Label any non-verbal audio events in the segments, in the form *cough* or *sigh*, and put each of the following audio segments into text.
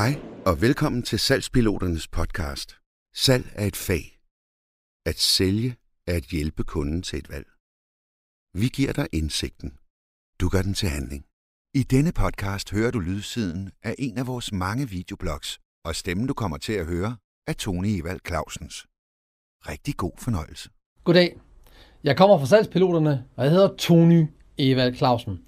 Hej og velkommen til Salgspiloternes podcast. Salg er et fag. At sælge er at hjælpe kunden til et valg. Vi giver dig indsigten. Du gør den til handling. I denne podcast hører du lydsiden af en af vores mange videoblogs, og stemmen du kommer til at høre er Tony Evald Clausens. Rigtig god fornøjelse. Goddag. Jeg kommer fra Salgspiloterne, og jeg hedder Tony Evald Clausen.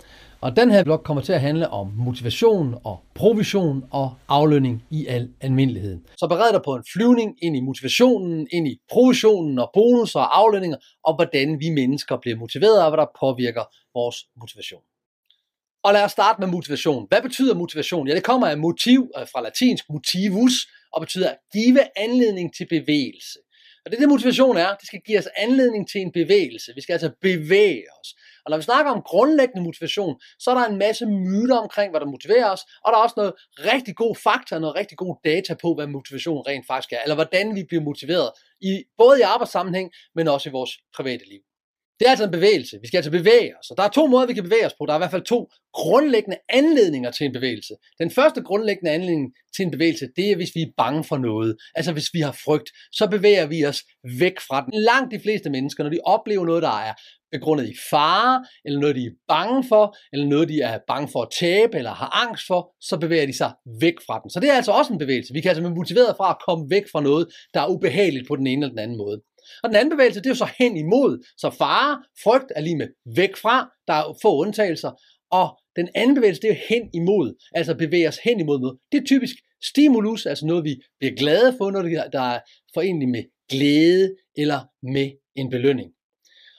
Og den her blog kommer til at handle om motivation og provision og aflønning i al almindelighed. Så bered dig på en flyvning ind i motivationen, ind i provisionen og bonusser og aflønninger, og hvordan vi mennesker bliver motiveret og hvad der påvirker vores motivation. Og lad os starte med motivation. Hvad betyder motivation? Ja, det kommer af motiv, øh, fra latinsk motivus, og betyder at give anledning til bevægelse. Og det er det, motivation er. Det skal give os anledning til en bevægelse. Vi skal altså bevæge os. Og når vi snakker om grundlæggende motivation, så er der en masse myter omkring, hvad der motiverer os, og der er også noget rigtig god fakta og noget rigtig god data på, hvad motivation rent faktisk er, eller hvordan vi bliver motiveret, i, både i arbejdssammenhæng, men også i vores private liv. Det er altså en bevægelse. Vi skal altså bevæge os. Og der er to måder, vi kan bevæge os på. Der er i hvert fald to grundlæggende anledninger til en bevægelse. Den første grundlæggende anledning til en bevægelse, det er, hvis vi er bange for noget. Altså hvis vi har frygt, så bevæger vi os væk fra den. Langt de fleste mennesker, når de oplever noget, der er begrundet i fare, eller noget, de er bange for, eller noget, de er bange for at tabe, eller har angst for, så bevæger de sig væk fra den. Så det er altså også en bevægelse. Vi kan altså være motiveret fra at komme væk fra noget, der er ubehageligt på den ene eller den anden måde. Og den anden bevægelse, det er jo så hen imod. Så fare, frygt er lige med væk fra. Der er få undtagelser. Og den anden bevægelse, det er hen imod, altså bevæge os hen imod noget. Det er typisk stimulus, altså noget, vi bliver glade for, det der er forenlig med glæde eller med en belønning.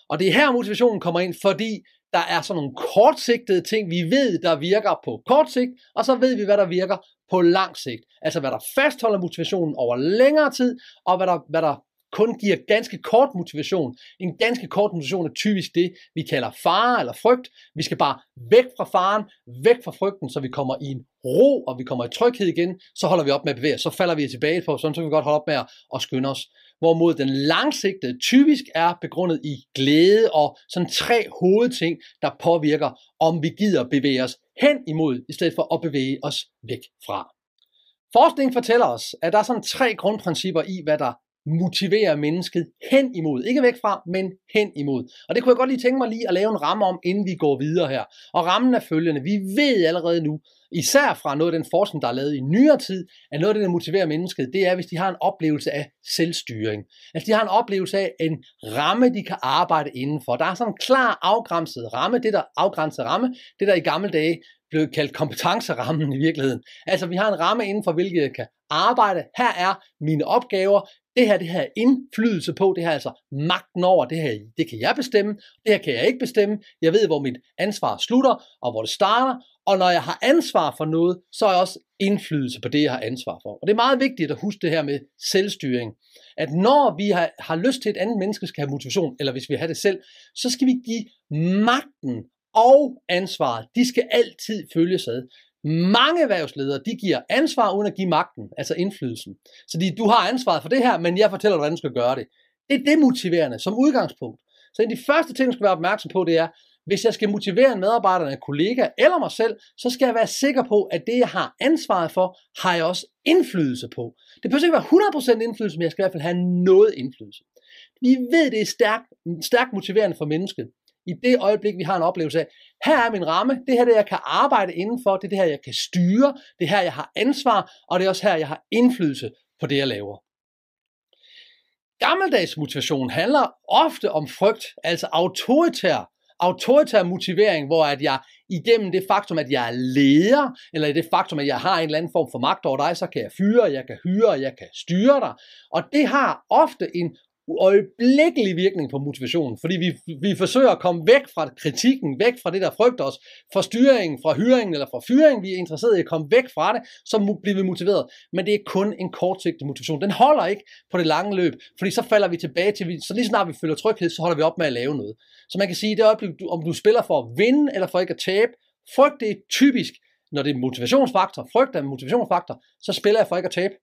Og det er her, motivationen kommer ind, fordi der er sådan nogle kortsigtede ting, vi ved, der virker på kort sigt, og så ved vi, hvad der virker på lang sigt. Altså hvad der fastholder motivationen over længere tid, og hvad der, hvad der kun giver ganske kort motivation. En ganske kort motivation er typisk det, vi kalder fare eller frygt. Vi skal bare væk fra faren, væk fra frygten, så vi kommer i en ro, og vi kommer i tryghed igen, så holder vi op med at bevæge os, så falder vi tilbage på, sådan så kan vi godt holde op med at skynde os. Hvorimod den langsigtede typisk er begrundet i glæde og sådan tre hovedting, der påvirker, om vi gider bevæge os hen imod, i stedet for at bevæge os væk fra. Forskning fortæller os, at der er sådan tre grundprincipper i, hvad der motivere mennesket hen imod. Ikke væk fra, men hen imod. Og det kunne jeg godt lige tænke mig lige at lave en ramme om, inden vi går videre her. Og rammen er følgende. Vi ved allerede nu, især fra noget af den forskning, der er lavet i nyere tid, at noget af det, der motiverer mennesket, det er, hvis de har en oplevelse af selvstyring. Altså de har en oplevelse af en ramme, de kan arbejde indenfor. Der er sådan en klar afgrænset ramme, det der afgrænset ramme, det der i gamle dage blev kaldt kompetencerammen i virkeligheden. Altså vi har en ramme inden for, hvilket jeg kan arbejde. Her er mine opgaver det her, det her indflydelse på, det her altså magten over, det her, det kan jeg bestemme, det her kan jeg ikke bestemme, jeg ved, hvor mit ansvar slutter, og hvor det starter, og når jeg har ansvar for noget, så er jeg også indflydelse på det, jeg har ansvar for. Og det er meget vigtigt at huske det her med selvstyring. At når vi har, har lyst til, at et andet menneske skal have motivation, eller hvis vi har det selv, så skal vi give magten og ansvaret, de skal altid følges ad. Mange erhvervsledere, de giver ansvar uden at give magten, altså indflydelsen. Så de, du har ansvaret for det her, men jeg fortæller dig, hvordan du skal gøre det. Det er demotiverende som udgangspunkt. Så en af de første ting, du skal være opmærksom på, det er, hvis jeg skal motivere en medarbejder, en kollega eller mig selv, så skal jeg være sikker på, at det, jeg har ansvaret for, har jeg også indflydelse på. Det behøver ikke være 100% indflydelse, men jeg skal i hvert fald have noget indflydelse. Vi ved, det er stærkt, stærkt motiverende for mennesket i det øjeblik, vi har en oplevelse af, her er min ramme, det her det, jeg kan arbejde indenfor, det er det her, jeg kan styre, det er her, jeg har ansvar, og det er også her, jeg har indflydelse på det, jeg laver. Gammeldags motivation handler ofte om frygt, altså autoritær, autoritær motivering, hvor at jeg igennem det faktum, at jeg er leder, eller i det faktum, at jeg har en eller anden form for magt over dig, så kan jeg fyre, jeg kan hyre, jeg kan styre dig. Og det har ofte en øjeblikkelig virkning på motivationen, fordi vi, vi forsøger at komme væk fra kritikken, væk fra det, der frygter os, fra styringen, fra hyringen eller fra fyringen, vi er interesseret i at komme væk fra det, så bliver vi motiveret. Men det er kun en kortsigtet motivation. Den holder ikke på det lange løb, fordi så falder vi tilbage til, så lige snart vi føler tryghed, så holder vi op med at lave noget. Så man kan sige, det øjeblik, om du spiller for at vinde eller for ikke at tabe, frygt det er typisk, når det er motivationsfaktor, frygt er en motivationsfaktor, så spiller jeg for ikke at tabe.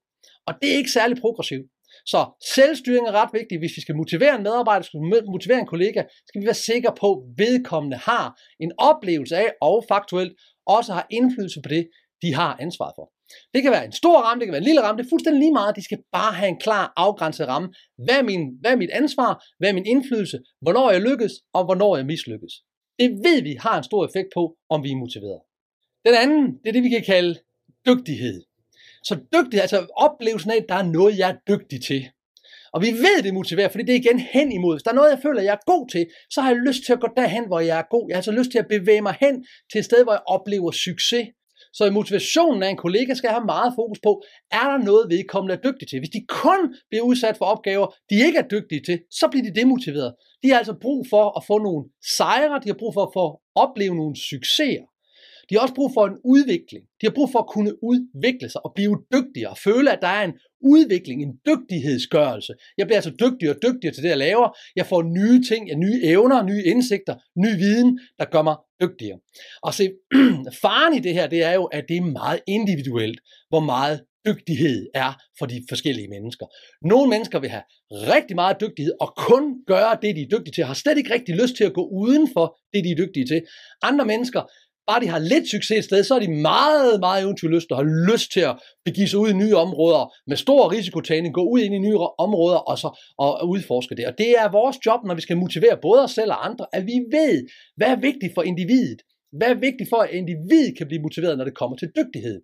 Og det er ikke særlig progressivt. Så selvstyring er ret vigtigt. Hvis vi skal motivere en medarbejder, skal vi motivere en kollega, skal vi være sikre på, at vedkommende har en oplevelse af, og faktuelt også har indflydelse på det, de har ansvaret for. Det kan være en stor ramme, det kan være en lille ramme, det er fuldstændig lige meget. De skal bare have en klar, afgrænset ramme. Hvad er, min, hvad er mit ansvar? Hvad er min indflydelse? Hvornår jeg lykkes, og hvornår jeg mislykkes? Det ved vi har en stor effekt på, om vi er motiveret. Den anden, det er det, vi kan kalde dygtighed. Så dygtig, altså oplevelsen af, at der er noget, jeg er dygtig til. Og vi ved, det motiverer, fordi det er igen hen imod. Hvis der er noget, jeg føler, jeg er god til, så har jeg lyst til at gå derhen, hvor jeg er god. Jeg har så lyst til at bevæge mig hen til et sted, hvor jeg oplever succes. Så i motivationen af en kollega skal jeg have meget fokus på, er der noget, vedkommende er dygtig til? Hvis de kun bliver udsat for opgaver, de ikke er dygtige til, så bliver de demotiveret. De har altså brug for at få nogle sejre, de har brug for at få opleve nogle succeser. De har også brug for en udvikling. De har brug for at kunne udvikle sig og blive dygtigere. Føle, at der er en udvikling, en dygtighedsgørelse. Jeg bliver altså dygtigere og dygtigere til det, jeg laver. Jeg får nye ting, nye evner, nye indsigter, ny viden, der gør mig dygtigere. Og se, *clears throat* faren i det her, det er jo, at det er meget individuelt, hvor meget dygtighed er for de forskellige mennesker. Nogle mennesker vil have rigtig meget dygtighed og kun gøre det, de er dygtige til, har slet ikke rigtig lyst til at gå uden for det, de er dygtige til. Andre mennesker bare de har lidt succes et sted, så er de meget, meget eventyrlyst og har lyst til at begive sig ud i nye områder med stor risikotagning, gå ud ind i nye områder og så og udforske det. Og det er vores job, når vi skal motivere både os selv og andre, at vi ved, hvad er vigtigt for individet. Hvad er vigtigt for, at individet kan blive motiveret, når det kommer til dygtighed?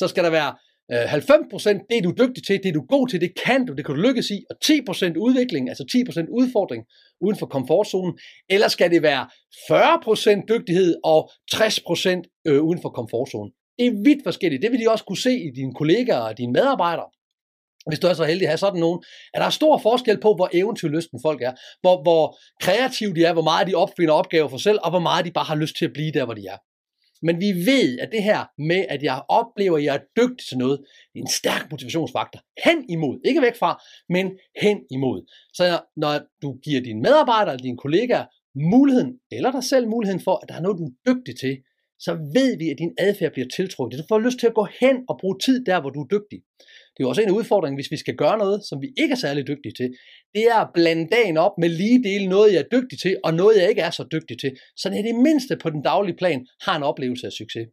Så skal der være 90% øh, det er du dygtig til, det du er god til, det kan du, det kan du lykkes i, og 10% udvikling, altså 10% udfordring uden for komfortzonen, eller skal det være 40% dygtighed og 60% øh, uden for komfortzonen. Det er vidt forskelligt, det vil de også kunne se i dine kollegaer og dine medarbejdere, hvis du er så heldig at have sådan nogen, at der er stor forskel på, hvor eventyrlysten folk er, hvor, hvor kreative de er, hvor meget de opfinder opgaver for selv, og hvor meget de bare har lyst til at blive der, hvor de er. Men vi ved, at det her med, at jeg oplever, at jeg er dygtig til noget, det er en stærk motivationsfaktor. Hen imod. Ikke væk fra, men hen imod. Så når du giver dine medarbejdere eller dine kollegaer muligheden, eller dig selv muligheden for, at der er noget, du er dygtig til, så ved vi, at din adfærd bliver tiltrukket. Du får lyst til at gå hen og bruge tid der, hvor du er dygtig. Det er jo også en udfordring, hvis vi skal gøre noget, som vi ikke er særlig dygtige til. Det er at blande dagen op med lige dele noget, jeg er dygtig til, og noget, jeg ikke er så dygtig til. Så det er det mindste på den daglige plan har en oplevelse af succes.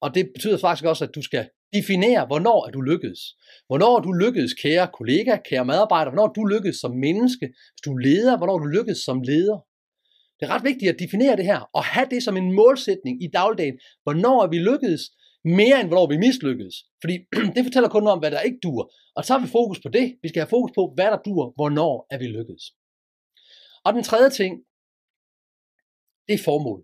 Og det betyder faktisk også, at du skal definere, hvornår er du lykkedes. Hvornår er du lykkedes, kære kollega, kære medarbejder, hvornår er du lykkedes som menneske, hvis du leder, hvornår er du lykkedes som leder. Det er ret vigtigt at definere det her, og have det som en målsætning i dagligdagen. Hvornår er vi lykkedes, mere end hvornår vi mislykkedes. Fordi *clears throat* det fortæller kun noget om, hvad der ikke dur. Og så har vi fokus på det. Vi skal have fokus på, hvad der dur, hvornår er vi lykkedes. Og den tredje ting, det er formål.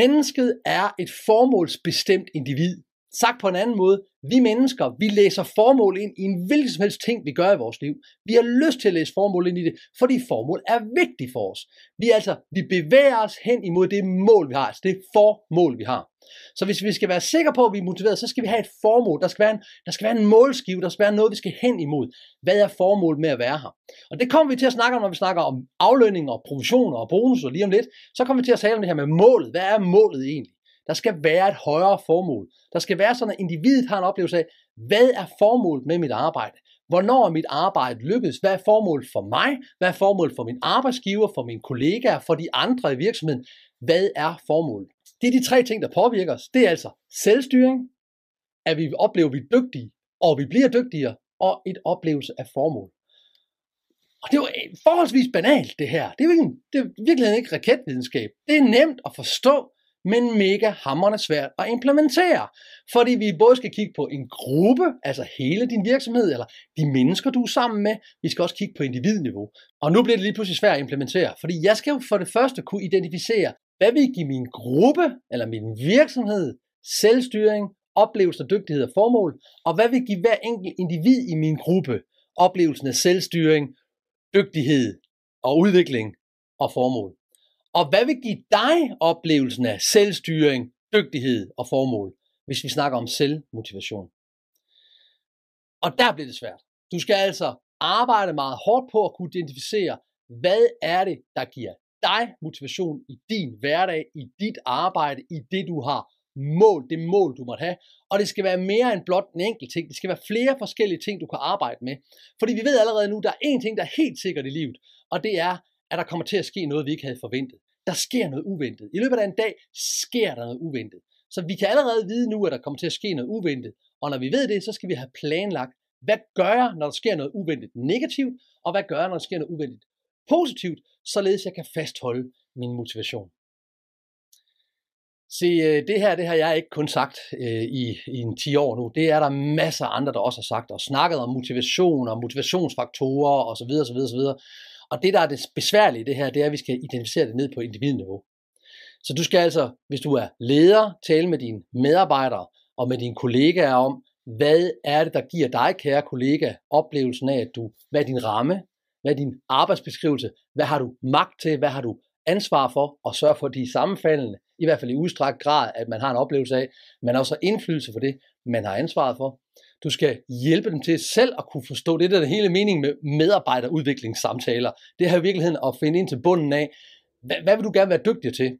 Mennesket er et formålsbestemt individ. Sagt på en anden måde, vi mennesker, vi læser formål ind i en hvilken som helst ting, vi gør i vores liv. Vi har lyst til at læse formål ind i det, fordi formål er vigtigt for os. Vi, altså, vi bevæger os hen imod det mål, vi har, altså det formål, vi har. Så hvis vi skal være sikre på, at vi er motiveret, så skal vi have et formål. Der skal, være en, der skal være en målskive, der skal være noget, vi skal hen imod. Hvad er formålet med at være her? Og det kommer vi til at snakke om, når vi snakker om aflønning og provisioner og bonus og lige om lidt. Så kommer vi til at tale om det her med målet. Hvad er målet egentlig? Der skal være et højere formål. Der skal være sådan, at individet har en oplevelse af, hvad er formålet med mit arbejde? Hvornår er mit arbejde lykkedes? Hvad er formålet for mig? Hvad er formålet for min arbejdsgiver, for mine kollegaer, for de andre i virksomheden? Hvad er formålet? Det er de tre ting, der påvirker os. Det er altså selvstyring, at vi oplever, at vi er dygtige, og vi bliver dygtigere, og et oplevelse af formål. Og det var øh, forholdsvis banalt, det her. Det er, ikke, det er virkelig ikke raketvidenskab. Det er nemt at forstå, men mega hammerne svært at implementere. Fordi vi både skal kigge på en gruppe, altså hele din virksomhed, eller de mennesker, du er sammen med. Vi skal også kigge på individniveau. Og nu bliver det lige pludselig svært at implementere, fordi jeg skal jo for det første kunne identificere, hvad vil give min gruppe eller min virksomhed selvstyring, oplevelse, af dygtighed og formål? Og hvad vil give hver enkelt individ i min gruppe oplevelsen af selvstyring, dygtighed og udvikling og formål? Og hvad vil give dig oplevelsen af selvstyring, dygtighed og formål, hvis vi snakker om selvmotivation? Og der bliver det svært. Du skal altså arbejde meget hårdt på at kunne identificere, hvad er det, der giver dig motivation i din hverdag, i dit arbejde, i det du har mål, det mål du måtte have. Og det skal være mere end blot en enkelt ting. Det skal være flere forskellige ting, du kan arbejde med. Fordi vi ved allerede nu, der er én ting, der er helt sikkert i livet, og det er, at der kommer til at ske noget, vi ikke havde forventet. Der sker noget uventet. I løbet af en dag sker der noget uventet. Så vi kan allerede vide nu, at der kommer til at ske noget uventet. Og når vi ved det, så skal vi have planlagt, hvad gør jeg, når der sker noget uventet negativt, og hvad gør jeg, når der sker noget uventet positivt, således jeg kan fastholde min motivation. Se, øh, det her, det har jeg ikke kun sagt øh, i, i en 10 år nu. Det er der masser af andre, der også har sagt og snakket om motivation og motivationsfaktorer osv. videre, så videre. Og det, der er det besværlige i det her, det er, at vi skal identificere det ned på individniveau. Så du skal altså, hvis du er leder, tale med dine medarbejdere og med dine kollegaer om, hvad er det, der giver dig, kære kollega, oplevelsen af, at du, hvad er din ramme, hvad er din arbejdsbeskrivelse? Hvad har du magt til? Hvad har du ansvar for? Og sørge for, de sammenfaldende, i hvert fald i udstrakt grad, at man har en oplevelse af, man også har indflydelse for det, man har ansvaret for. Du skal hjælpe dem til selv at kunne forstå, det der er hele mening med medarbejderudviklingssamtaler. Det er i virkeligheden at finde ind til bunden af, hvad, hvad vil du gerne være dygtig til?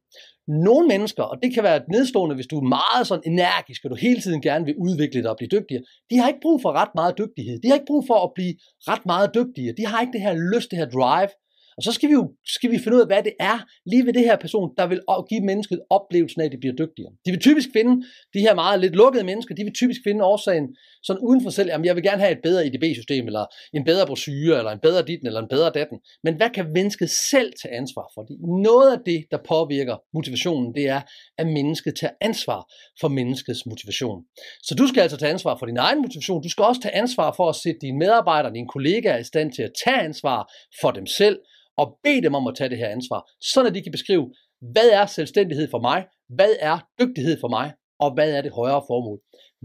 Nogle mennesker, og det kan være nedstående, hvis du er meget sådan energisk, og du hele tiden gerne vil udvikle dig og blive dygtigere, de har ikke brug for ret meget dygtighed. De har ikke brug for at blive ret meget dygtigere. De har ikke det her lyst, det her drive. Og så skal vi jo skal vi finde ud af, hvad det er lige ved det her person, der vil give mennesket oplevelsen af, at de bliver dygtigere. De vil typisk finde de her meget lidt lukkede mennesker, de vil typisk finde årsagen sådan uden for selv, jamen jeg vil gerne have et bedre IDB-system, eller en bedre brochure, eller en bedre ditten, eller en bedre datten. Men hvad kan mennesket selv tage ansvar for? Fordi noget af det, der påvirker motivationen, det er, at mennesket tager ansvar for menneskets motivation. Så du skal altså tage ansvar for din egen motivation. Du skal også tage ansvar for at sætte dine medarbejdere, dine kollegaer i stand til at tage ansvar for dem selv, og bed dem om at tage det her ansvar, sådan at de kan beskrive, hvad er selvstændighed for mig, hvad er dygtighed for mig, og hvad er det højere formål.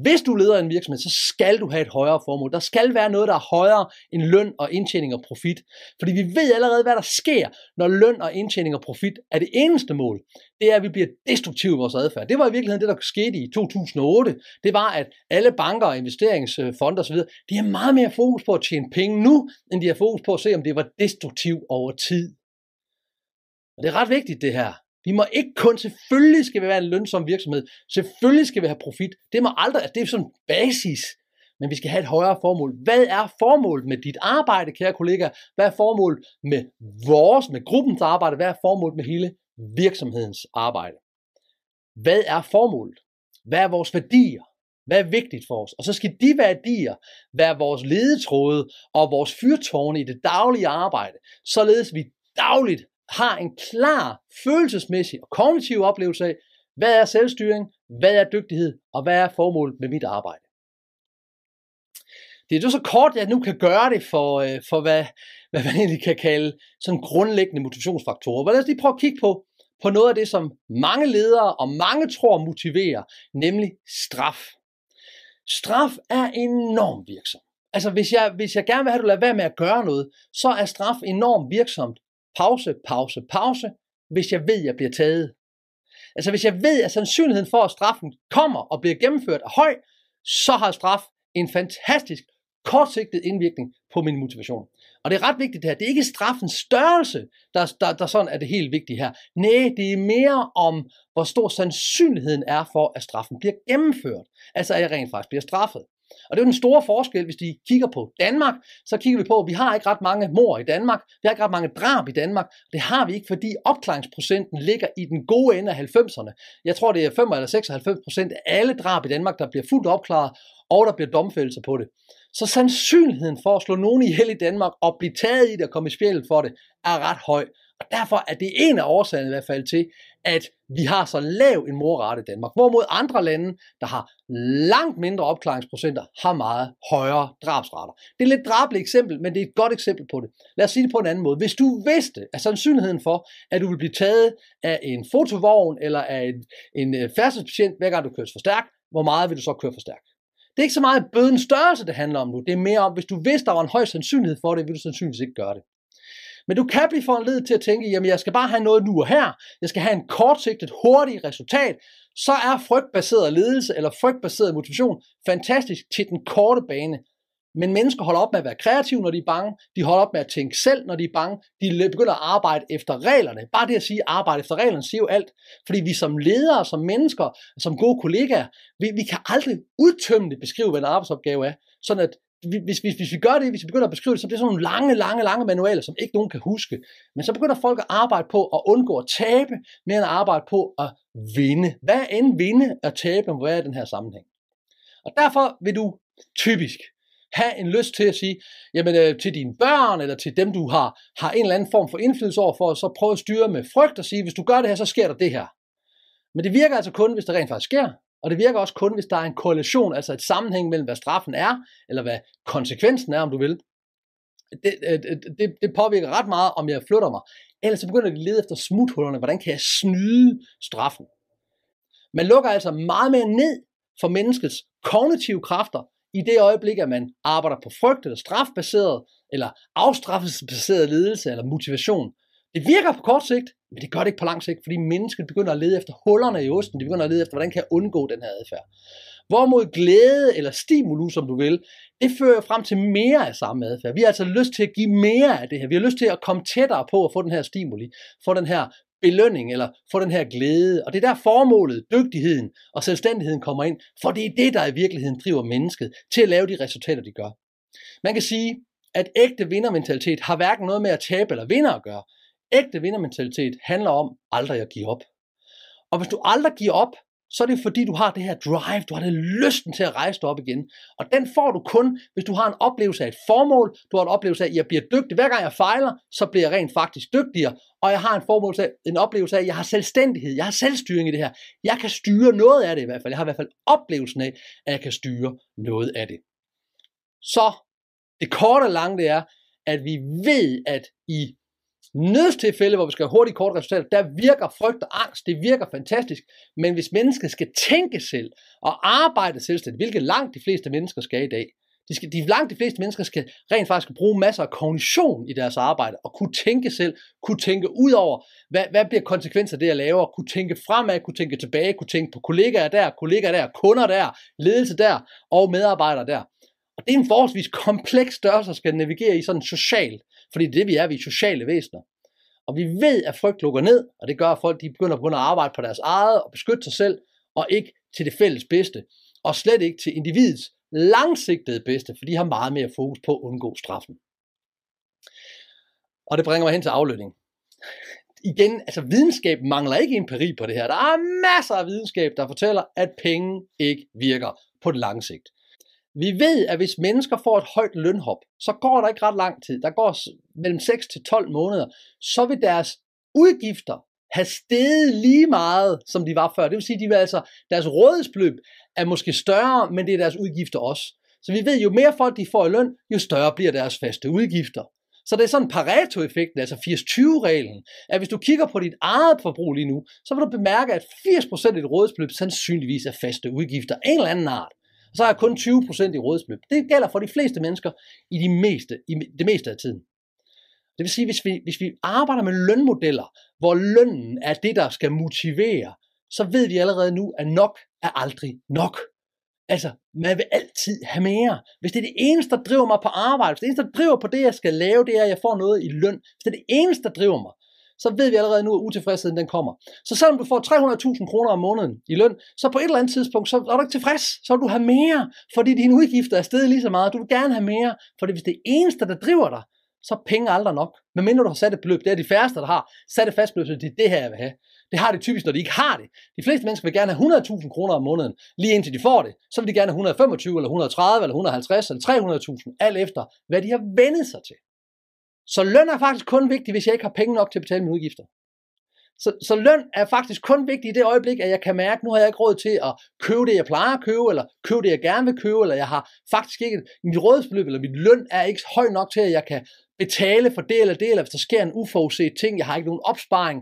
Hvis du leder en virksomhed, så skal du have et højere formål. Der skal være noget, der er højere end løn og indtjening og profit. Fordi vi ved allerede, hvad der sker, når løn og indtjening og profit er det eneste mål. Det er, at vi bliver destruktive i vores adfærd. Det var i virkeligheden det, der skete i 2008. Det var, at alle banker og investeringsfonde osv., de har meget mere fokus på at tjene penge nu, end de har fokus på at se, om det var destruktivt over tid. Og det er ret vigtigt, det her. Vi må ikke kun, selvfølgelig skal vi være en lønsom virksomhed, selvfølgelig skal vi have profit. Det må aldrig, altså det er sådan basis, men vi skal have et højere formål. Hvad er formålet med dit arbejde, kære kollegaer? Hvad er formålet med vores, med gruppens arbejde? Hvad er formålet med hele virksomhedens arbejde? Hvad er formålet? Hvad er vores værdier? Hvad er vigtigt for os? Og så skal de værdier være vores ledetråde og vores fyrtårne i det daglige arbejde, således vi dagligt har en klar følelsesmæssig og kognitiv oplevelse af, hvad er selvstyring, hvad er dygtighed, og hvad er formålet med mit arbejde. Det er jo så kort, jeg nu kan gøre det for, øh, for hvad, hvad man egentlig kan kalde sådan grundlæggende motivationsfaktorer. Men lad os lige prøve at kigge på, på noget af det, som mange ledere og mange tror motiverer, nemlig straf. Straf er enormt virksom. Altså hvis jeg, hvis jeg gerne vil have, at du lader være med at gøre noget, så er straf enormt virksomt pause, pause, pause, hvis jeg ved, at jeg bliver taget. Altså hvis jeg ved, at sandsynligheden for, at straffen kommer og bliver gennemført er høj, så har straf en fantastisk kortsigtet indvirkning på min motivation. Og det er ret vigtigt det her. Det er ikke straffens størrelse, der, der, der sådan er det helt vigtige her. Nej, det er mere om, hvor stor sandsynligheden er for, at straffen bliver gennemført. Altså at jeg rent faktisk bliver straffet. Og det er jo den store forskel, hvis de kigger på Danmark, så kigger vi på, at vi har ikke ret mange mor i Danmark, vi har ikke ret mange drab i Danmark. Det har vi ikke, fordi opklaringsprocenten ligger i den gode ende af 90'erne. Jeg tror, det er 5 eller 96 procent af alle drab i Danmark, der bliver fuldt opklaret, og der bliver domfældelser på det. Så sandsynligheden for at slå nogen ihjel i Danmark og blive taget i det og komme i spjældet for det, er ret høj. Og derfor er det en af årsagerne i hvert fald til, at vi har så lav en morrate i Danmark. Hvorimod andre lande, der har langt mindre opklaringsprocenter, har meget højere drabsrater. Det er et lidt drabeligt eksempel, men det er et godt eksempel på det. Lad os sige det på en anden måde. Hvis du vidste, at sandsynligheden for, at du vil blive taget af en fotovogn eller af en, en øh, færdselspatient, hver gang du kører for stærkt, hvor meget vil du så køre for stærkt? Det er ikke så meget bødens størrelse, det handler om nu. Det er mere om, hvis du vidste, der var en høj sandsynlighed for det, ville du sandsynligvis ikke gøre det. Men du kan blive foranledet til at tænke, jamen jeg skal bare have noget nu og her. Jeg skal have en kortsigtet, hurtig resultat. Så er frygtbaseret ledelse eller frygtbaseret motivation fantastisk til den korte bane. Men mennesker holder op med at være kreative, når de er bange. De holder op med at tænke selv, når de er bange. De begynder at arbejde efter reglerne. Bare det at sige arbejde efter reglerne siger jo alt. Fordi vi som ledere, som mennesker, som gode kollegaer, vi, vi kan aldrig udtømmende beskrive, hvad en arbejdsopgave er. Sådan at hvis, hvis, hvis vi gør det, hvis vi begynder at beskrive det, så bliver det sådan nogle lange, lange, lange manualer, som ikke nogen kan huske. Men så begynder folk at arbejde på at undgå at tabe, mere end at arbejde på at vinde. Hvad end vinde og tabe, hvor er i den her sammenhæng? Og derfor vil du typisk have en lyst til at sige, jamen øh, til dine børn, eller til dem, du har, har en eller anden form for indflydelse over for, så prøv at styre med frygt og sige, hvis du gør det her, så sker der det her. Men det virker altså kun, hvis det rent faktisk sker. Og det virker også kun, hvis der er en korrelation, altså et sammenhæng mellem, hvad straffen er, eller hvad konsekvensen er, om du vil. Det, øh, det, det påvirker ret meget, om jeg flytter mig. Ellers så begynder de at lede efter smuthullerne. Hvordan kan jeg snyde straffen? Man lukker altså meget mere ned for menneskets kognitive kræfter, i det øjeblik, at man arbejder på frygt eller strafbaseret, eller afstraffelsesbaseret ledelse eller motivation. Det virker på kort sigt, men det gør det ikke på lang sigt, fordi mennesket begynder at lede efter hullerne i osten. Det begynder at lede efter, hvordan kan jeg undgå den her adfærd. Hvorimod glæde eller stimulus, som du vil, det fører frem til mere af samme adfærd. Vi har altså lyst til at give mere af det her. Vi har lyst til at komme tættere på at få den her stimuli, få den her belønning eller få den her glæde. Og det er der formålet, dygtigheden og selvstændigheden kommer ind, for det er det, der i virkeligheden driver mennesket til at lave de resultater, de gør. Man kan sige, at ægte vindermentalitet har hverken noget med at tabe eller vinde at gøre ægte vindermentalitet handler om aldrig at give op. Og hvis du aldrig giver op, så er det fordi, du har det her drive, du har den lysten til at rejse dig op igen. Og den får du kun, hvis du har en oplevelse af et formål, du har en oplevelse af, at jeg bliver dygtig. Hver gang jeg fejler, så bliver jeg rent faktisk dygtigere. Og jeg har en, formål af, en oplevelse af, at jeg har selvstændighed, jeg har selvstyring i det her. Jeg kan styre noget af det i hvert fald. Jeg har i hvert fald oplevelsen af, at jeg kan styre noget af det. Så det korte og lange det er, at vi ved, at i nødstilfælde, hvor vi skal have hurtigt kort resultat, der virker frygt og angst, det virker fantastisk, men hvis mennesket skal tænke selv og arbejde selvstændigt, hvilket langt de fleste mennesker skal i dag, de, skal, de langt de fleste mennesker skal rent faktisk bruge masser af kognition i deres arbejde, og kunne tænke selv, kunne tænke ud over, hvad, hvad bliver konsekvenser af det, jeg laver, kunne tænke fremad, kunne tænke tilbage, kunne tænke på kollegaer der, kollegaer der, kunder der, ledelse der, og medarbejdere der. Og det er en forholdsvis kompleks størrelse at skal navigere i sådan socialt. Fordi det vi er, vi er sociale væsener. Og vi ved, at frygt lukker ned, og det gør, at folk de begynder, begynde at arbejde på deres eget og beskytte sig selv, og ikke til det fælles bedste. Og slet ikke til individets langsigtede bedste, for de har meget mere fokus på at undgå straffen. Og det bringer mig hen til aflønning. Igen, altså videnskab mangler ikke empiri på det her. Der er masser af videnskab, der fortæller, at penge ikke virker på lange sigt. Vi ved, at hvis mennesker får et højt lønhop, så går der ikke ret lang tid. Der går mellem 6 til 12 måneder. Så vil deres udgifter have steget lige meget, som de var før. Det vil sige, at de vil altså, deres rådighedsbeløb er måske større, men det er deres udgifter også. Så vi ved, jo mere folk de får i løn, jo større bliver deres faste udgifter. Så det er sådan Pareto-effekten, altså 80-20-reglen, at hvis du kigger på dit eget forbrug lige nu, så vil du bemærke, at 80% af dit rådighedsbeløb sandsynligvis er faste udgifter af en eller anden art så er kun 20% i rådighedsbeløb. Det gælder for de fleste mennesker i, de meste, i det meste af tiden. Det vil sige, hvis vi, hvis vi arbejder med lønmodeller, hvor lønnen er det, der skal motivere, så ved vi allerede nu, at nok er aldrig nok. Altså, man vil altid have mere. Hvis det er det eneste, der driver mig på arbejde, hvis det eneste, der driver på det, jeg skal lave, det er, at jeg får noget i løn, hvis det er det eneste, der driver mig, så ved vi allerede nu, at utilfredsheden den kommer. Så selvom du får 300.000 kroner om måneden i løn, så på et eller andet tidspunkt, så er du ikke tilfreds. Så vil du have mere, fordi dine udgifter er steget lige så meget. Du vil gerne have mere, fordi hvis det eneste, der driver dig, så er penge aldrig nok. Men mindre du har sat et beløb, det er de færreste, der har sat et fast beløb, så det er det her, jeg vil have. Det har de typisk, når de ikke har det. De fleste mennesker vil gerne have 100.000 kroner om måneden, lige indtil de får det. Så vil de gerne have 125, eller 130, eller 150, eller 300.000, alt efter, hvad de har vendet sig til. Så løn er faktisk kun vigtig, hvis jeg ikke har penge nok til at betale mine udgifter. Så, så løn er faktisk kun vigtig i det øjeblik, at jeg kan mærke, at nu har jeg ikke råd til at købe det, jeg plejer at købe, eller købe det, jeg gerne vil købe, eller jeg har faktisk ikke, mit rådighedsbeløb eller mit løn er ikke høj nok til, at jeg kan betale for det eller det, eller hvis der sker en uforudset ting, jeg har ikke nogen opsparing,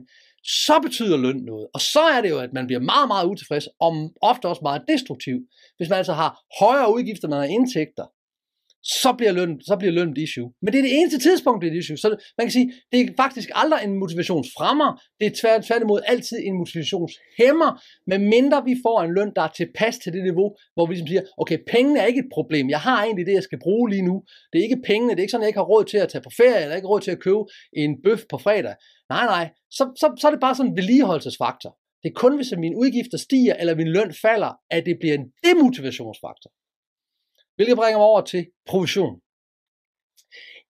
så betyder løn noget. Og så er det jo, at man bliver meget, meget utilfreds, og ofte også meget destruktiv, hvis man altså har højere udgifter, end man har indtægter så bliver lønnen, så bliver løn et issue. Men det er det eneste tidspunkt, det er et issue. Så man kan sige, det er faktisk aldrig en motivationsfremmer, det er tvært, tværtimod altid en motivationshæmmer, mindre vi får en løn, der er tilpas til det niveau, hvor vi ligesom siger, okay, pengene er ikke et problem, jeg har egentlig det, jeg skal bruge lige nu. Det er ikke pengene, det er ikke sådan, jeg ikke har råd til at tage på ferie, eller ikke råd til at købe en bøf på fredag. Nej, nej, så, så, så er det bare sådan en vedligeholdelsesfaktor. Det er kun, hvis mine udgifter stiger, eller min løn falder, at det bliver en demotivationsfaktor. Hvilket bringer mig over til provision.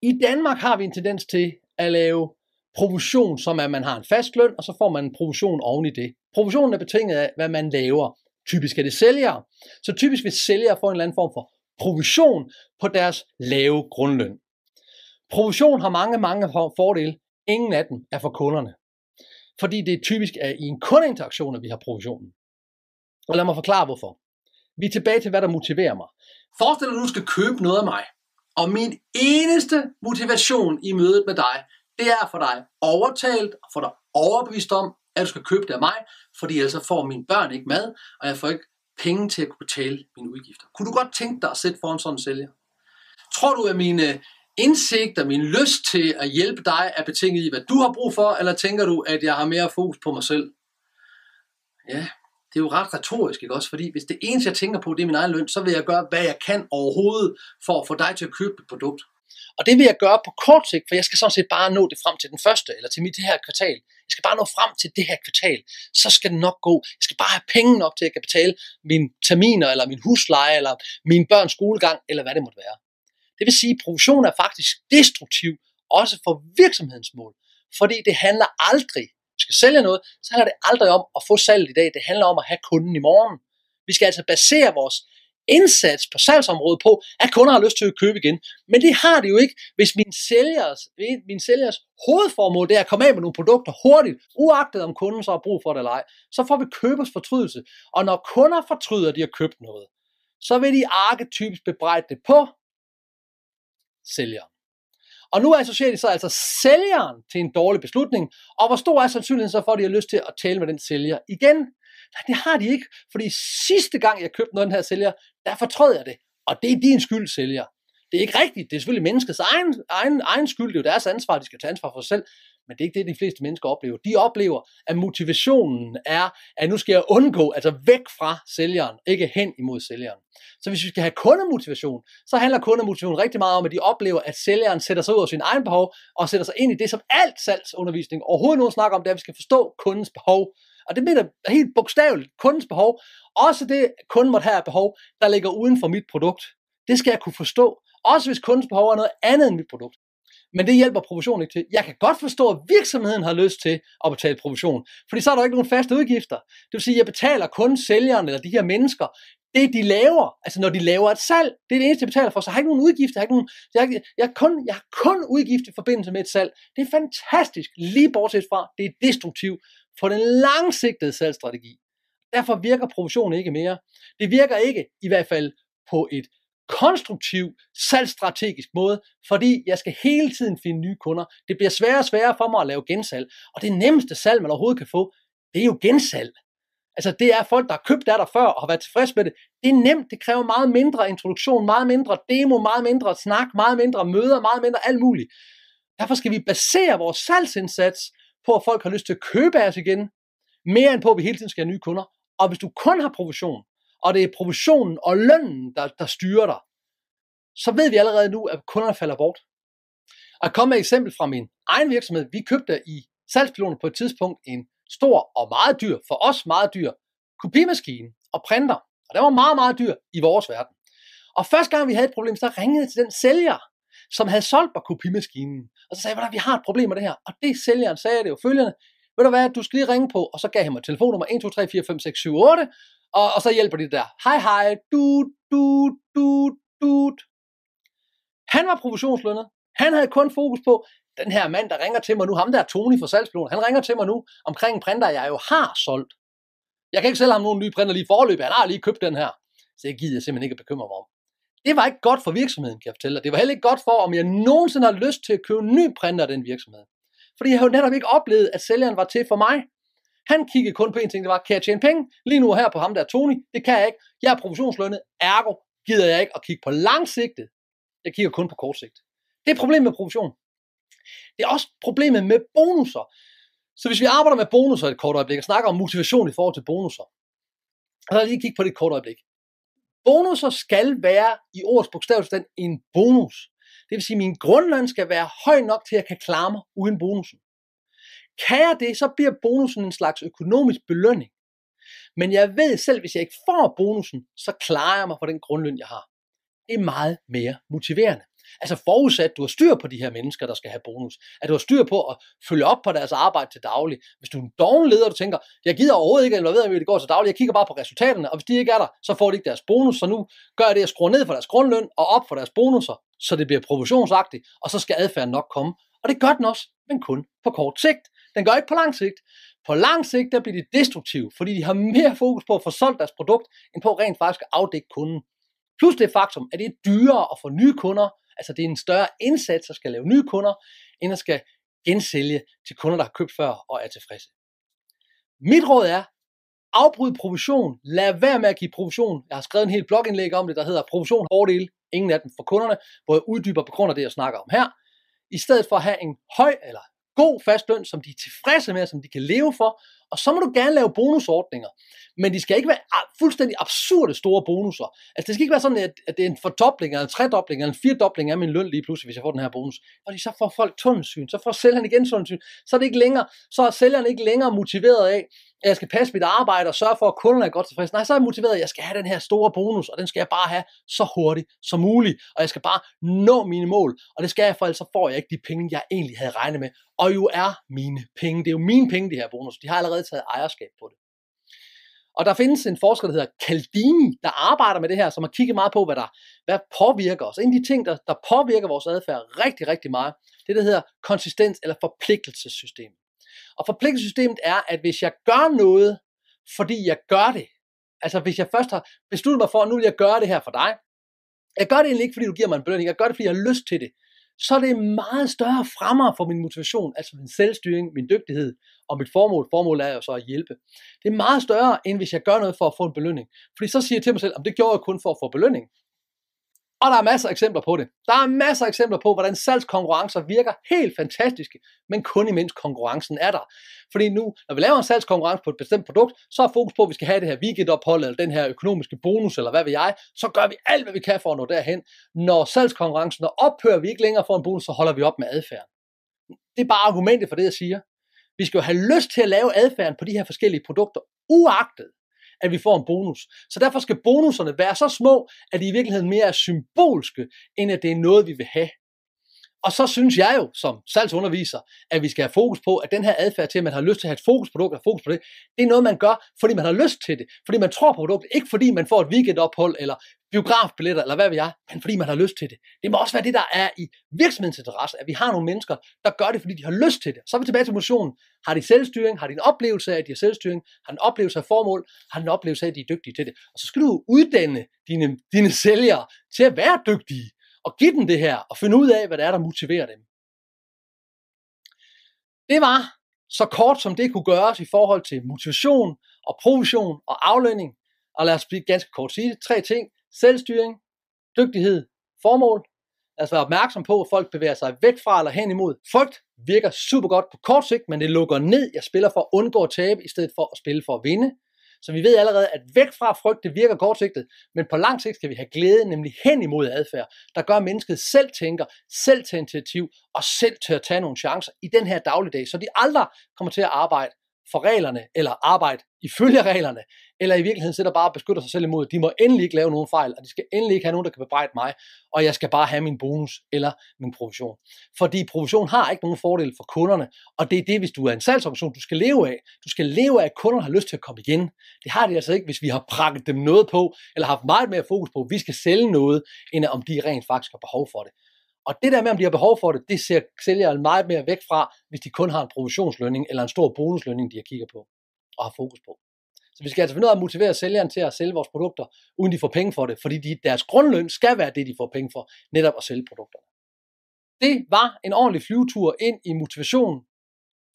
I Danmark har vi en tendens til at lave provision, som at man har en fast løn, og så får man en provision oven i det. Provisionen er betinget af, hvad man laver. Typisk er det sælgere. Så typisk vil sælgere få en eller anden form for provision på deres lave grundløn. Provision har mange, mange fordele. Ingen af dem er for kunderne. Fordi det er typisk at i en kundeinteraktion, at vi har provisionen. Og lad mig forklare hvorfor. Vi er tilbage til, hvad der motiverer mig. Forestil dig, at du skal købe noget af mig. Og min eneste motivation i mødet med dig, det er for dig overtalt og for dig overbevist om, at du skal købe det af mig, fordi ellers får mine børn ikke mad, og jeg får ikke penge til at kunne betale mine udgifter. Kunne du godt tænke dig at sætte foran sådan en sælger? Tror du, at mine indsigter, min lyst til at hjælpe dig, er betinget i, hvad du har brug for, eller tænker du, at jeg har mere fokus på mig selv? Ja, det er jo ret retorisk, ikke også? Fordi hvis det eneste, jeg tænker på, det er min egen løn, så vil jeg gøre, hvad jeg kan overhovedet for at få dig til at købe et produkt. Og det vil jeg gøre på kort sigt, for jeg skal sådan set bare nå det frem til den første, eller til mit det her kvartal. Jeg skal bare nå frem til det her kvartal. Så skal det nok gå. Jeg skal bare have penge nok til, at jeg kan betale mine terminer, eller min husleje, eller min børns skolegang, eller hvad det måtte være. Det vil sige, at provision er faktisk destruktiv, også for virksomhedens mål. Fordi det handler aldrig skal sælge noget, så handler det aldrig om at få salget i dag. Det handler om at have kunden i morgen. Vi skal altså basere vores indsats på salgsområdet på, at kunder har lyst til at købe igen. Men det har de jo ikke, hvis min sælgers, min sælgers hovedformål det er at komme af med nogle produkter hurtigt, uagtet om kunden så har brug for det eller ej. Så får vi købers fortrydelse. Og når kunder fortryder, at de har købt noget, så vil de arketypisk bebrejde det på sælgeren. Og nu associerer de så altså sælgeren til en dårlig beslutning, og hvor stor er sandsynligheden så for, at de har lyst til at tale med den sælger igen? Nej, det har de ikke, fordi sidste gang jeg købte noget af den her sælger, der fortrød jeg det, og det er din skyld, sælger. Det er ikke rigtigt, det er selvfølgelig menneskets egen, egen, egen skyld, det er jo deres ansvar, de skal tage ansvar for sig selv, men det er ikke det, de fleste mennesker oplever. De oplever, at motivationen er, at nu skal jeg undgå, altså væk fra sælgeren, ikke hen imod sælgeren. Så hvis vi skal have kundemotivation, så handler kundemotivation rigtig meget om, at de oplever, at sælgeren sætter sig ud af sin egen behov, og sætter sig ind i det, som alt salgsundervisning overhovedet nogen snakker om, det er, at vi skal forstå kundens behov. Og det mener helt bogstaveligt kundens behov. Også det, kunden måtte have behov, der ligger uden for mit produkt. Det skal jeg kunne forstå. Også hvis kundens behov er noget andet end mit produkt men det hjælper provision ikke til. Jeg kan godt forstå, at virksomheden har lyst til at betale provision, fordi så er der ikke nogen faste udgifter. Det vil sige, at jeg betaler kun sælgerne eller de her mennesker det de laver, altså når de laver et salg, det er det eneste, jeg betaler for, så jeg har ikke nogen udgifter, jeg har, ikke nogen, jeg, har, jeg, har kun, jeg har kun udgifter i forbindelse med et salg. Det er fantastisk, lige bortset fra, det er destruktivt for den langsigtede salgsstrategi. Derfor virker provision ikke mere. Det virker ikke, i hvert fald på et konstruktiv, salgsstrategisk måde, fordi jeg skal hele tiden finde nye kunder. Det bliver sværere og sværere for mig at lave gensalg, og det nemmeste salg, man overhovedet kan få, det er jo gensalg. Altså det er folk, der har købt af dig før og har været tilfreds med det. Det er nemt, det kræver meget mindre introduktion, meget mindre demo, meget mindre snak, meget mindre møder, meget mindre alt muligt. Derfor skal vi basere vores salgsindsats på, at folk har lyst til at købe af os igen, mere end på, at vi hele tiden skal have nye kunder. Og hvis du kun har provision, og det er provisionen og lønnen, der, der styrer dig, så ved vi allerede nu, at kunderne falder bort. At komme med et eksempel fra min egen virksomhed. Vi købte i salgspiloten på et tidspunkt en stor og meget dyr, for os meget dyr, kopimaskine og printer. Og den var meget, meget dyr i vores verden. Og første gang vi havde et problem, så ringede jeg til den sælger, som havde solgt mig kopimaskinen. Og så sagde jeg, vi har et problem med det her. Og det sælgeren sagde det jo følgende, ved du hvad, du skal lige ringe på, og så gav han mig telefonnummer 1, 2, 3, 4, 5, 6, 7, 8, og, og så hjælper de der. Hej, hej, du, du, du, du. Han var provisionslønnet. Han havde kun fokus på, den her mand, der ringer til mig nu, ham der Tony fra salgspiloten, han ringer til mig nu omkring en printer, jeg jo har solgt. Jeg kan ikke sælge ham nogen nye printer lige forløb, han har lige købt den her. Så jeg gider jeg simpelthen ikke at bekymre mig om. Det var ikke godt for virksomheden, kan jeg fortælle dig. Det var heller ikke godt for, om jeg nogensinde har lyst til at købe en ny printer af den virksomhed. Fordi jeg havde jo netop ikke oplevet, at sælgeren var til for mig. Han kiggede kun på en ting, det var, kan jeg tjene penge? Lige nu her på ham der Tony, det kan jeg ikke. Jeg er provisionslønnet, ergo gider jeg ikke at kigge på langsigtet. Jeg kigger kun på kort sigt. Det er problemet med provision. Det er også problemet med bonusser. Så hvis vi arbejder med bonusser et kort øjeblik, og snakker om motivation i forhold til bonusser, lad så lige kigge på det et kort øjeblik. Bonusser skal være i ordets bogstaveligste en bonus. Det vil sige, at min grundløn skal være høj nok til, at jeg kan klare mig uden bonusen. Kan jeg det, så bliver bonusen en slags økonomisk belønning. Men jeg ved selv, hvis jeg ikke får bonusen, så klarer jeg mig for den grundløn, jeg har. Det er meget mere motiverende. Altså forudsat, du har styr på de her mennesker, der skal have bonus. At du har styr på at følge op på deres arbejde til daglig. Hvis du er en doven leder, du tænker, jeg gider overhovedet ikke eller ved, i det går til daglig, jeg kigger bare på resultaterne, og hvis de ikke er der, så får de ikke deres bonus, så nu gør jeg det, at skrue ned for deres grundløn og op for deres bonusser, så det bliver provisionsagtigt, og så skal adfærden nok komme. Og det gør den også, men kun på kort sigt. Den gør ikke på lang sigt. På lang sigt, der bliver de destruktive, fordi de har mere fokus på at få solgt deres produkt, end på rent faktisk at afdække kunden. Plus det faktum, at det er dyrere at få nye kunder, Altså det er en større indsats at skal lave nye kunder, end at skal gensælge til kunder, der har købt før og er tilfredse. Mit råd er, afbryd provision. Lad være med at give provision. Jeg har skrevet en hel blogindlæg om det, der hedder provision fordele. Ingen af dem for kunderne, hvor jeg uddyber på grund af det, jeg snakker om her. I stedet for at have en høj eller god fast løn, som de er tilfredse med, som de kan leve for, og så må du gerne lave bonusordninger, men de skal ikke være fuldstændig absurde store bonusser. Altså det skal ikke være sådan, at, at det er en fordobling, eller en tredobling, eller en firedobling af min løn lige pludselig, hvis jeg får den her bonus. Fordi så får folk tundsyn, så får sælgeren igen tundsyn, så er, det ikke længere, så er sælgeren ikke længere motiveret af, at jeg skal passe mit arbejde og sørge for, at kunderne er godt tilfredse. Nej, så er jeg motiveret, at jeg skal have den her store bonus, og den skal jeg bare have så hurtigt som muligt, og jeg skal bare nå mine mål, og det skal jeg, for ellers så får jeg ikke de penge, jeg egentlig havde regnet med. Og jo er mine penge, det er jo mine penge, de her bonus. De har allerede havde taget ejerskab på det. Og der findes en forsker, der hedder Caldini, der arbejder med det her, som har kigget meget på, hvad der hvad påvirker os. En af de ting, der, der påvirker vores adfærd rigtig, rigtig meget, det der hedder konsistens eller forpligtelsessystemet. Og forpligtelsessystemet er, at hvis jeg gør noget, fordi jeg gør det, altså hvis jeg først har besluttet mig for, at nu vil jeg gøre det her for dig, jeg gør det egentlig ikke, fordi du giver mig en belønning, jeg gør det, fordi jeg har lyst til det, så er det meget større fremmer for min motivation, altså min selvstyring, min dygtighed og mit formål. Formålet er jo så at hjælpe. Det er meget større, end hvis jeg gør noget for at få en belønning. Fordi så siger jeg til mig selv, at det gjorde jeg kun for at få belønning. Og der er masser af eksempler på det. Der er masser af eksempler på, hvordan salgskonkurrencer virker helt fantastiske, men kun imens konkurrencen er der. Fordi nu, når vi laver en salgskonkurrence på et bestemt produkt, så er fokus på, at vi skal have det her weekendophold, eller den her økonomiske bonus, eller hvad ved jeg. Så gør vi alt, hvad vi kan for at nå derhen. Når salgskonkurrencen ophører vi ikke længere for en bonus, så holder vi op med adfærden. Det er bare argumentet for det, jeg siger. Vi skal jo have lyst til at lave adfærden på de her forskellige produkter, uagtet at vi får en bonus. Så derfor skal bonuserne være så små, at de i virkeligheden mere er symbolske, end at det er noget, vi vil have. Og så synes jeg jo, som salgsunderviser, at vi skal have fokus på, at den her adfærd til, at man har lyst til at have et fokus på produktet, fokus på det, det er noget, man gør, fordi man har lyst til det, fordi man tror på produktet, ikke fordi man får et weekendophold, eller biografbilletter, eller hvad ved jeg, men fordi man har lyst til det. Det må også være det, der er i virksomhedens interesse, at vi har nogle mennesker, der gør det, fordi de har lyst til det. Så er vi tilbage til motionen. Har de selvstyring? Har de en oplevelse af, at de har selvstyring? Har de en oplevelse af formål? Har de en oplevelse af, at de er dygtige til det? Og så skal du uddanne dine, dine sælgere til at være dygtige og give dem det her, og finde ud af, hvad det er, der motiverer dem. Det var så kort som det kunne gøres i forhold til motivation og provision og aflønning. Og lad os blive ganske kort sige det. Tre ting. Selvstyring, dygtighed, formål. Lad os være opmærksom på, at folk bevæger sig væk fra eller hen imod. Frygt virker super godt på kort sigt, men det lukker ned. Jeg spiller for at undgå at tabe, i stedet for at spille for at vinde. Så vi ved allerede, at væk fra frygt, det virker kortsigtet, men på lang sigt skal vi have glæde, nemlig hen imod adfærd, der gør, at mennesket selv tænker, selv tager initiativ og selv tør tage nogle chancer i den her dagligdag, så de aldrig kommer til at arbejde for reglerne, eller arbejde ifølge reglerne, eller i virkeligheden sidder bare og beskytter sig selv imod, de må endelig ikke lave nogen fejl, og de skal endelig ikke have nogen, der kan bebrejde mig, og jeg skal bare have min bonus eller min provision. Fordi provision har ikke nogen fordel for kunderne, og det er det, hvis du er en salgsorganisation, du skal leve af. Du skal leve af, at kunderne har lyst til at komme igen. Det har de altså ikke, hvis vi har prakket dem noget på, eller haft meget mere fokus på, at vi skal sælge noget, end om de rent faktisk har behov for det. Og det der med, om de har behov for det, det ser sælgeren meget mere væk fra, hvis de kun har en provisionslønning eller en stor bonuslønning, de har kigger på og har fokus på. Så vi skal altså finde ud af at motivere sælgeren til at sælge vores produkter, uden de får penge for det, fordi de, deres grundløn skal være det, de får penge for, netop at sælge produkterne. Det var en ordentlig flyvetur ind i motivation,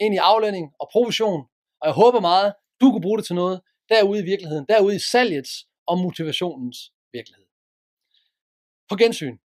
ind i aflønning og provision, og jeg håber meget, du kan bruge det til noget derude i virkeligheden, derude i salgets og motivationens virkelighed. På gensyn.